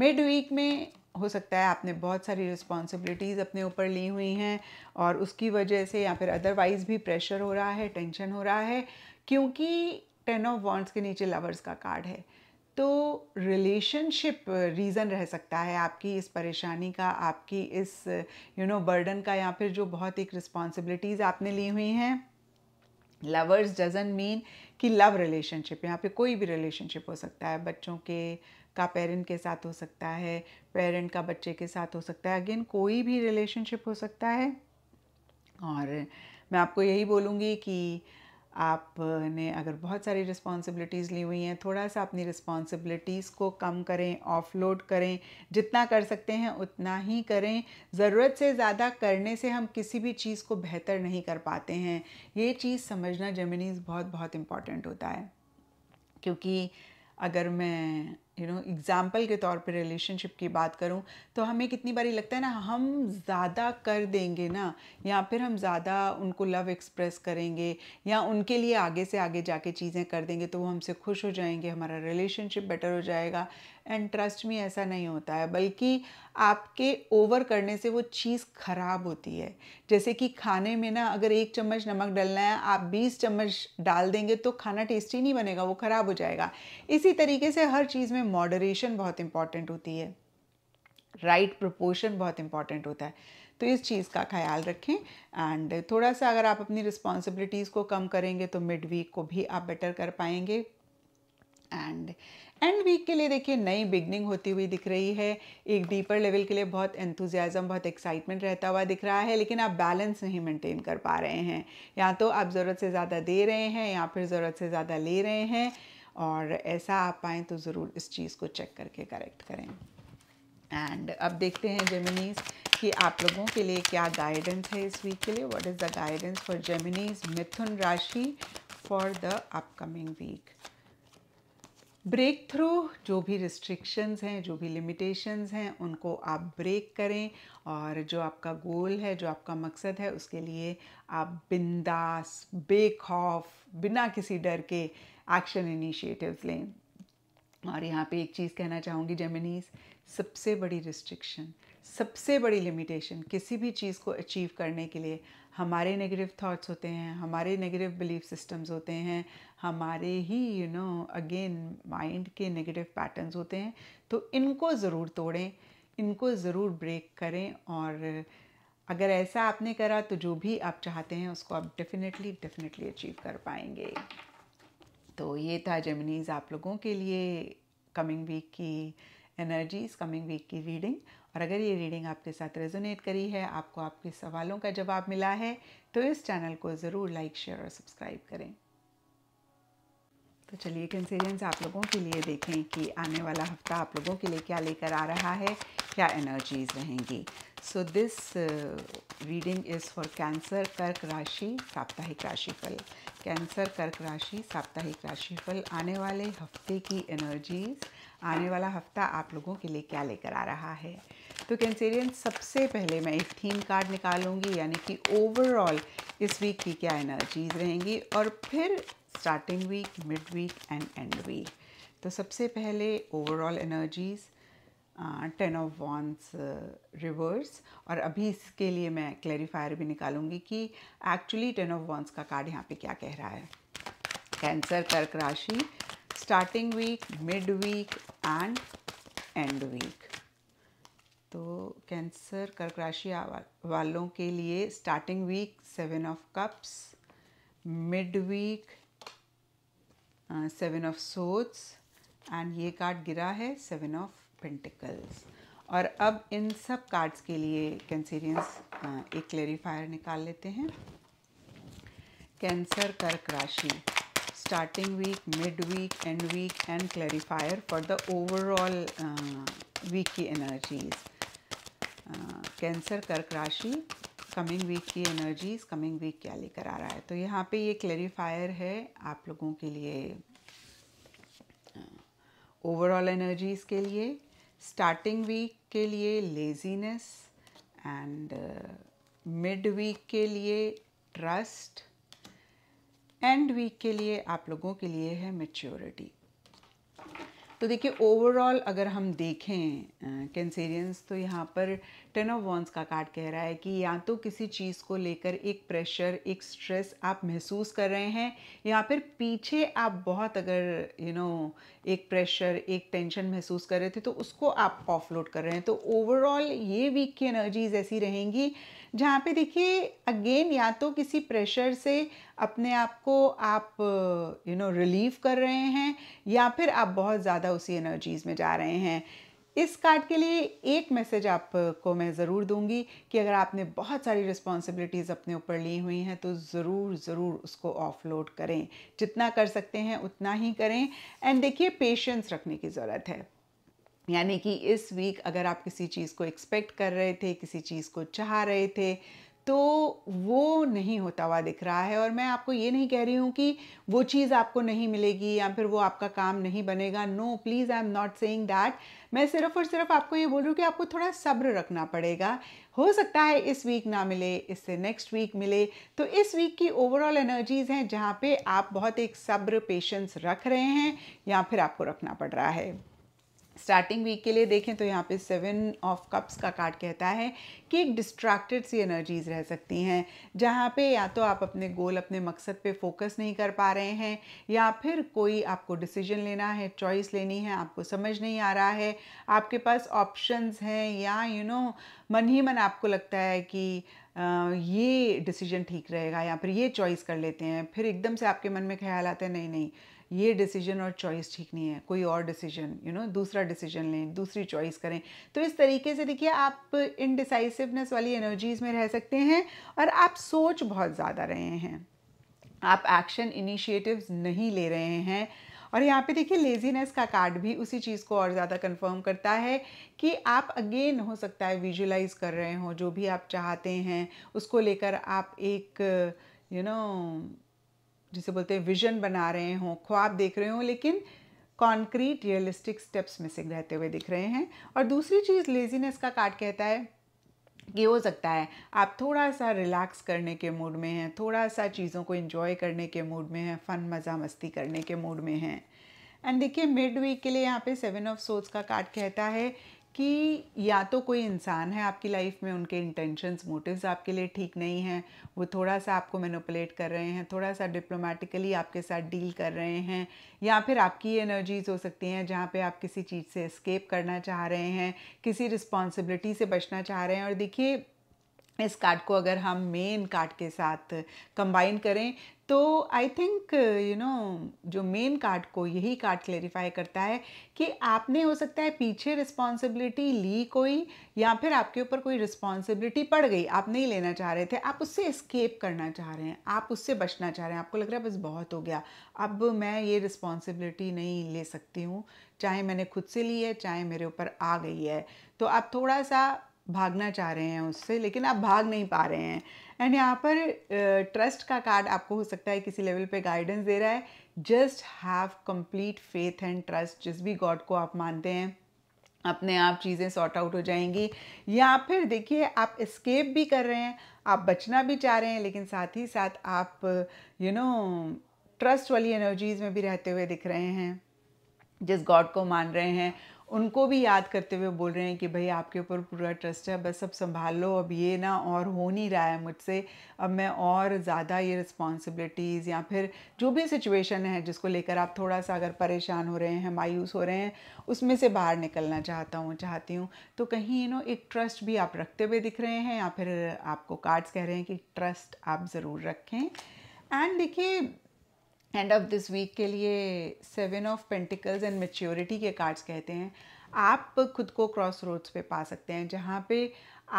मिड वीक में हो सकता है आपने बहुत सारी रिस्पॉन्सिबिलिटीज़ अपने ऊपर ली हुई हैं और उसकी वजह से या फिर अदरवाइज़ भी प्रेशर हो रहा है टेंशन हो रहा है क्योंकि टेन ऑफ वॉन्ट्स के नीचे लवर्स का कार्ड है तो रिलेशनशिप रीज़न रह सकता है आपकी इस परेशानी का आपकी इस यू नो बर्डन का या फिर जो बहुत एक रिस्पॉन्सिबिलिटीज़ आपने ली हुई हैं लवर्स डजन मीन कि लव रिलेशनशिप यहाँ पे कोई भी रिलेशनशिप हो सकता है बच्चों के का पेरेंट के साथ हो सकता है पेरेंट का बच्चे के साथ हो सकता है अगेन कोई भी रिलेशनशिप हो सकता है और मैं आपको यही बोलूँगी कि आपने अगर बहुत सारी रिस्पॉन्सिबिलिटीज़ ली हुई हैं थोड़ा सा अपनी रिस्पॉन्सिबिलिटीज़ को कम करें ऑफलोड करें जितना कर सकते हैं उतना ही करें ज़रूरत से ज़्यादा करने से हम किसी भी चीज़ को बेहतर नहीं कर पाते हैं ये चीज़ समझना जर्मनीज़ बहुत बहुत इम्पॉर्टेंट होता है क्योंकि अगर मैं यू नो एग्ज़ाम्पल के तौर पे रिलेशनशिप की बात करूँ तो हमें कितनी बारी लगता है ना हम ज़्यादा कर देंगे ना या फिर हम ज़्यादा उनको लव एक्सप्रेस करेंगे या उनके लिए आगे से आगे जाके चीज़ें कर देंगे तो वो हमसे खुश हो जाएंगे हमारा रिलेशनशिप बेटर हो जाएगा एंड ट्रस्ट में ऐसा नहीं होता है बल्कि आपके ओवर करने से वो चीज़ ख़राब होती है जैसे कि खाने में ना अगर एक चम्मच नमक डालना है आप 20 चम्मच डाल देंगे तो खाना टेस्टी नहीं बनेगा वो ख़राब हो जाएगा इसी तरीके से हर चीज़ में मॉडरेशन बहुत इंपॉर्टेंट होती है राइट right प्रपोर्शन बहुत इंपॉर्टेंट होता है तो इस चीज़ का ख्याल रखें एंड थोड़ा सा अगर आप अपनी रिस्पॉन्सिबिलिटीज़ को कम करेंगे तो मिड वीक को भी आप बेटर कर पाएंगे एंड एंड वीक के लिए देखिए नई बिगनिंग होती हुई दिख रही है एक डीपर लेवल के लिए बहुत एंथुजियाज़म बहुत एक्साइटमेंट रहता हुआ दिख रहा है लेकिन आप बैलेंस नहीं मेंटेन कर पा रहे हैं या तो आप ज़रूरत से ज़्यादा दे रहे हैं या फिर ज़रूरत से ज़्यादा ले रहे हैं और ऐसा आप पाएँ तो ज़रूर इस चीज़ को चेक करके करेक्ट करें एंड अब देखते हैं जेमिनीज़ कि आप लोगों के लिए क्या गाइडेंस है इस वीक के लिए what is the guidance for Geminis मिथुन राशि for the upcoming week break through जो भी रिस्ट्रिक्शंस हैं जो भी लिमिटेशंस हैं उनको आप ब्रेक करें और जो आपका गोल है जो आपका मकसद है उसके लिए आप बिंदास बेखौफ बिना किसी डर के एक्शन इनिशिएटिव्स लें और यहाँ पे एक चीज़ कहना चाहूँगी जेमिनीज सबसे बड़ी रिस्ट्रिक्शन सबसे बड़ी लिमिटेशन किसी भी चीज़ को अचीव करने के लिए हमारे नेगेटिव थाट्स होते हैं हमारे नेगेटिव बिलीफ सिस्टम्स होते हैं हमारे ही यू नो अगेन माइंड के नेगेटिव पैटर्न्स होते हैं तो इनको ज़रूर तोड़ें इनको ज़रूर ब्रेक करें और अगर ऐसा आपने करा तो जो भी आप चाहते हैं उसको आप डेफिनेटली डेफिनेटली अचीव कर पाएंगे तो ये था जमनीज़ आप लोगों के लिए कमिंग वीक की एनर्जीज कमिंग वीक की रीडिंग और अगर ये रीडिंग आपके साथ रेजोनेट करी है आपको आपके सवालों का जवाब मिला है तो इस चैनल को ज़रूर लाइक शेयर और सब्सक्राइब करें तो चलिए कंसीडेंस आप लोगों के लिए देखें कि आने वाला हफ्ता आप लोगों के लिए क्या लेकर आ रहा है क्या एनर्जीज रहेंगी so this reading is for Cancer कर्क राशि साप्ताहिक राशिफल कैंसर कर्क राशि साप्ताहिक राशिफल आने वाले हफ्ते की एनर्जीज आने वाला हफ्ता आप लोगों के लिए क्या लेकर आ रहा है तो कैंसेरियन सबसे पहले मैं एक थीम कार्ड निकालूंगी यानी कि ओवरऑल इस वीक की क्या एनर्जीज रहेंगी और फिर starting week mid week and end week तो सबसे पहले overall energies ten of wands reverse और अभी इसके लिए मैं क्लैरिफायर भी निकालूंगी कि एक्चुअली टेन ऑफ वॉन्स का कार्ड यहाँ पे क्या कह रहा है कैंसर कर्क राशि starting week mid week and end week तो कैंसर कर्क राशि वालों के लिए starting week seven of cups mid week seven of swords and ये कार्ड गिरा है सेवन ऑफ पेंटिकल्स और अब इन सब कार्ड्स के लिए कैंसरियंस एक क्लेरिफायर निकाल लेते हैं कैंसर कर्क राशि starting week mid week end week and clarifier for the overall week की एनर्जीज कैंसर कर्क राशि कमिंग वीक की एनर्जीज कमिंग वीक क्या लेकर आ रहा है तो यहाँ पे ये क्लेरिफायर है आप लोगों के लिए ओवरऑल एनर्जीज के लिए स्टार्टिंग वीक के लिए लेजीनेस एंड मिड वीक के लिए ट्रस्ट एंड वीक के लिए आप लोगों के लिए है मेच्योरिटी तो देखिए ओवरऑल अगर हम देखें कैंसेरियंस तो यहाँ पर टेन ऑफ वॉन्स का कार्ड कह रहा है कि या तो किसी चीज़ को लेकर एक प्रेशर एक स्ट्रेस आप महसूस कर रहे हैं या फिर पीछे आप बहुत अगर यू you नो know, एक प्रेशर एक टेंशन महसूस कर रहे थे तो उसको आप ऑफलोड कर रहे हैं तो ओवरऑल ये वीक की एनर्जीज ऐसी रहेंगी जहाँ पे देखिए अगेन या तो किसी प्रेशर से अपने आप को आप यू नो रिलीव कर रहे हैं या फिर आप बहुत ज़्यादा उसी एनर्जीज़ में जा रहे हैं इस कार्ड के लिए एक मैसेज आपको मैं ज़रूर दूंगी कि अगर आपने बहुत सारी रिस्पॉन्सिबिलिटीज़ अपने ऊपर ली हुई हैं तो ज़रूर ज़रूर उसको ऑफलोड करें जितना कर सकते हैं उतना ही करें एंड देखिए पेशेंस रखने की ज़रूरत है यानी कि इस वीक अगर आप किसी चीज़ को एक्सपेक्ट कर रहे थे किसी चीज़ को चाह रहे थे तो वो नहीं होता हुआ दिख रहा है और मैं आपको ये नहीं कह रही हूँ कि वो चीज़ आपको नहीं मिलेगी या फिर वो आपका काम नहीं बनेगा no please I am not saying that मैं सिर्फ और सिर्फ आपको ये बोल रही हूँ कि आपको थोड़ा सब्र रखना पड़ेगा हो सकता है इस वीक ना मिले इससे नेक्स्ट वीक मिले तो इस वीक की ओवरऑल एनर्जीज़ हैं जहाँ पे आप बहुत एक सब्र पेशेंस रख रहे हैं या फिर आपको रखना पड़ रहा है स्टार्टिंग वीक के लिए देखें तो यहाँ पे सेवन ऑफ कप्स का कार्ड कहता है कि एक डिस्ट्रैक्टेड सी एनर्जीज रह सकती हैं जहाँ पे या तो आप अपने गोल अपने मकसद पे फोकस नहीं कर पा रहे हैं या फिर कोई आपको डिसीजन लेना है चॉइस लेनी है आपको समझ नहीं आ रहा है आपके पास ऑप्शंस हैं या यू you नो know, मन ही मन आपको लगता है कि ये डिसीजन ठीक रहेगा या फिर ये चॉइस कर लेते हैं फिर एकदम से आपके मन में ख्याल आता है नहीं नहीं ये डिसीजन और चॉइस ठीक नहीं है कोई और डिसीजन यू नो दूसरा डिसीजन लें दूसरी चॉइस करें तो इस तरीके से देखिए आप इनडिसाइसिवनेस वाली एनर्जीज़ में रह सकते हैं और आप सोच बहुत ज़्यादा रहे हैं आप एक्शन इनिशिएटिव्स नहीं ले रहे हैं और यहाँ पे देखिए लेजीनेस का कार्ड भी उसी चीज़ को और ज़्यादा कंफर्म करता है कि आप अगेन हो सकता है विजुलाइज कर रहे हो जो भी आप चाहते हैं उसको लेकर आप एक यू you नो know, जिसे बोलते हैं विजन बना रहे हों ख्वाब देख रहे हों लेकिन कॉन्क्रीट रियलिस्टिक स्टेप्स मिसिंग रहते हुए दिख रहे हैं और दूसरी चीज़ लेजीनेस का कार्ड कहता है ये हो सकता है आप थोड़ा सा रिलैक्स करने के मूड में हैं थोड़ा सा चीज़ों को इन्जॉय करने के मूड में हैं फ़न मज़ा मस्ती करने के मूड में हैं एंड देखिए मिड वीक के लिए यहाँ पे सेवन ऑफ सोल्स का कार्ड कहता है कि या तो कोई इंसान है आपकी लाइफ में उनके इंटेंशंस मोटिव्स आपके लिए ठीक नहीं हैं वो थोड़ा सा आपको मैनिपुलेट कर रहे हैं थोड़ा सा डिप्लोमेटिकली आपके साथ डील कर रहे हैं या फिर आपकी एनर्जीज़ हो सकती हैं जहाँ पे आप किसी चीज़ से एस्केप करना चाह रहे हैं किसी रिस्पॉन्सिबिलिटी से बचना चाह रहे हैं और देखिए इस कार्ड को अगर हम मेन कार्ड के साथ कंबाइन करें तो आई थिंक यू नो जो मेन कार्ड को यही कार्ड क्लेरिफाई करता है कि आपने हो सकता है पीछे रिस्पॉन्सिबिलिटी ली कोई या फिर आपके ऊपर कोई रिस्पॉन्सिबिलिटी पड़ गई आप नहीं लेना चाह रहे थे आप उससे एस्केप करना चाह रहे हैं आप उससे बचना चाह रहे हैं आपको लग रहा है बस बहुत हो गया अब मैं ये रिस्पॉन्सिबिलिटी नहीं ले सकती हूँ चाहे मैंने खुद से ली है चाहे मेरे ऊपर आ गई है तो आप थोड़ा सा भागना चाह रहे हैं उससे लेकिन आप भाग नहीं पा रहे हैं एंड यहाँ पर ट्रस्ट का कार्ड आपको हो सकता है किसी लेवल पे गाइडेंस दे रहा है just have complete faith and trust जिस भी गॉड को आप मानते हैं अपने आप चीज़ें सॉर्ट आउट हो जाएंगी या फिर देखिए आप इस्केप भी कर रहे हैं आप बचना भी चाह रहे हैं लेकिन साथ ही साथ आप यू नो ट्रस्ट वाली एनर्जीज में भी रहते हुए दिख रहे हैं जिस गॉड को मान रहे हैं उनको भी याद करते हुए बोल रहे हैं कि भाई आपके ऊपर पूरा ट्रस्ट है बस अब संभाल लो अब ये ना और हो नहीं रहा है मुझसे अब मैं और ज़्यादा ये रिस्पॉन्सिबिलिटीज़ या फिर जो भी सिचुएशन है जिसको लेकर आप थोड़ा सा अगर परेशान हो रहे हैं मायूस हो रहे हैं उसमें से बाहर निकलना चाहता हूँ चाहती हूँ तो कहीं यू नो एक ट्रस्ट भी आप रखते हुए दिख रहे हैं या फिर आपको कार्ड्स कह रहे हैं कि ट्रस्ट आप ज़रूर रखें एंड देखिए एंड ऑफ दिस वीक के लिए seven of pentacles and maturity के कार्ड्स कहते हैं आप खुद को क्रॉस रोड्स पे पा सकते हैं जहाँ पे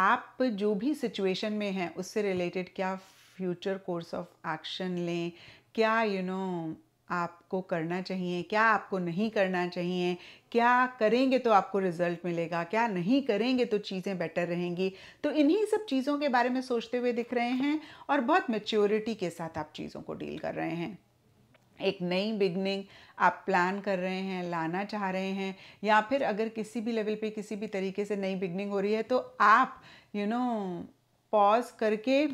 आप जो भी सिचुएशन में हैं उससे रिलेटेड क्या फ्यूचर कोर्स ऑफ एक्शन लें क्या यू you नो know, आपको करना चाहिए क्या आपको नहीं करना चाहिए क्या करेंगे तो आपको रिजल्ट मिलेगा क्या नहीं करेंगे तो चीज़ें बेटर रहेंगी तो इन्हीं सब चीज़ों के बारे में सोचते हुए दिख रहे हैं और बहुत मेच्योरिटी के साथ आप चीज़ों को डील कर रहे हैं एक नई बिगनिंग आप प्लान कर रहे हैं लाना चाह रहे हैं या फिर अगर किसी भी लेवल पे किसी भी तरीके से नई बिगनिंग हो रही है तो आप यू नो पॉज करके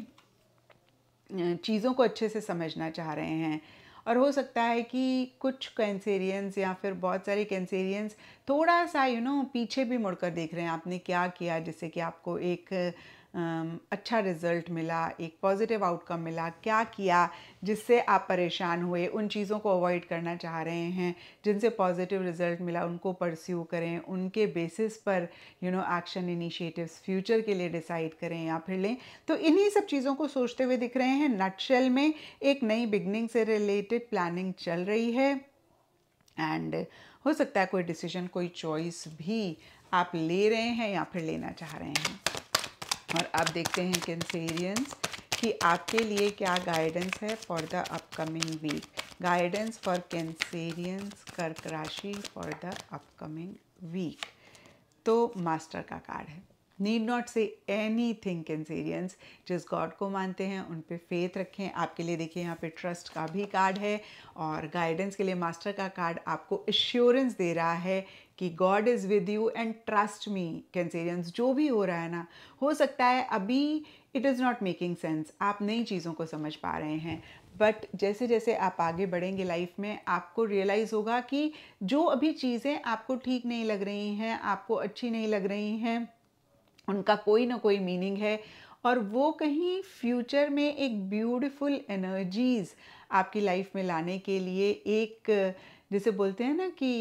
चीज़ों को अच्छे से समझना चाह रहे हैं और हो सकता है कि कुछ कैंसेरियंस या फिर बहुत सारे कैंसेरियंस थोड़ा सा यू you नो know, पीछे भी मुड़कर देख रहे हैं आपने क्या किया जिससे कि आपको एक अच्छा रिज़ल्ट मिला एक पॉजिटिव आउटकम मिला क्या किया जिससे आप परेशान हुए उन चीज़ों को अवॉइड करना चाह रहे हैं जिनसे पॉजिटिव रिज़ल्ट मिला उनको परस्यू करें उनके बेसिस पर you know action initiatives future के लिए डिसाइड करें या फिर लें तो इन्हीं सब चीज़ों को सोचते हुए दिख रहे हैं नटशेल में एक नई बिगनिंग से रिलेटेड प्लानिंग चल रही है एंड हो सकता है कोई डिसीजन कोई चॉइस भी आप ले रहे हैं या फिर लेना चाह रहे हैं और आप देखते हैं कैंसेरियंस कि आपके लिए क्या गाइडेंस है for the upcoming week guidance for Cancerians कर्क राशि फॉर द अपकमिंग वीक तो मास्टर का कार्ड है need not say anything Cancerians जिस गॉड को मानते हैं उन पर फेथ रखें आपके लिए देखिए यहाँ पे ट्रस्ट का भी कार्ड है और गाइडेंस के लिए मास्टर का कार्ड आपको एश्योरेंस दे रहा है कि God is with you and trust me Cancerians जो भी हो रहा है ना हो सकता है अभी it is not making sense आप नई चीज़ों को समझ पा रहे हैं बट जैसे जैसे आप आगे बढ़ेंगे लाइफ में आपको रियलाइज़ होगा कि जो अभी चीज़ें आपको ठीक नहीं लग रही हैं आपको अच्छी नहीं लग रही हैं उनका कोई ना कोई मीनिंग है और वो कहीं फ्यूचर में एक ब्यूटीफुल एनर्जीज़ आपकी लाइफ में लाने के लिए एक जैसे बोलते हैं ना कि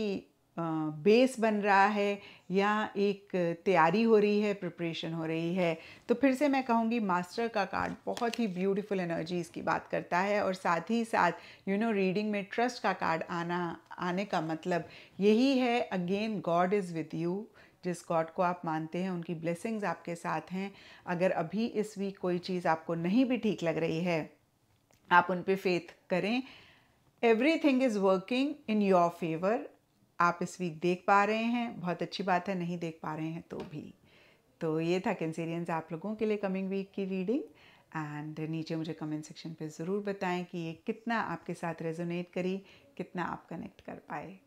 बेस बन रहा है या एक तैयारी हो रही है प्रिपरेशन हो रही है तो फिर से मैं कहूँगी मास्टर का कार्ड बहुत ही ब्यूटीफुल एनर्जीज़ की बात करता है और साथ ही साथ यू नो रीडिंग में ट्रस्ट का कार्ड आना आने का मतलब यही है again God is with you जिस गॉड को आप मानते हैं उनकी ब्लेसिंग्स आपके साथ हैं अगर अभी इस वीक कोई चीज़ आपको नहीं भी ठीक लग रही है आप उन पर फेथ करें everything is working in your favour आप इस वीक देख पा रहे हैं बहुत अच्छी बात है नहीं देख पा रहे हैं तो भी तो ये था कैंसेरियंस आप लोगों के लिए कमिंग वीक की रीडिंग एंड नीचे मुझे कमेंट सेक्शन पे ज़रूर बताएं कि ये कितना आपके साथ रेजोनेट करी कितना आप कनेक्ट कर पाए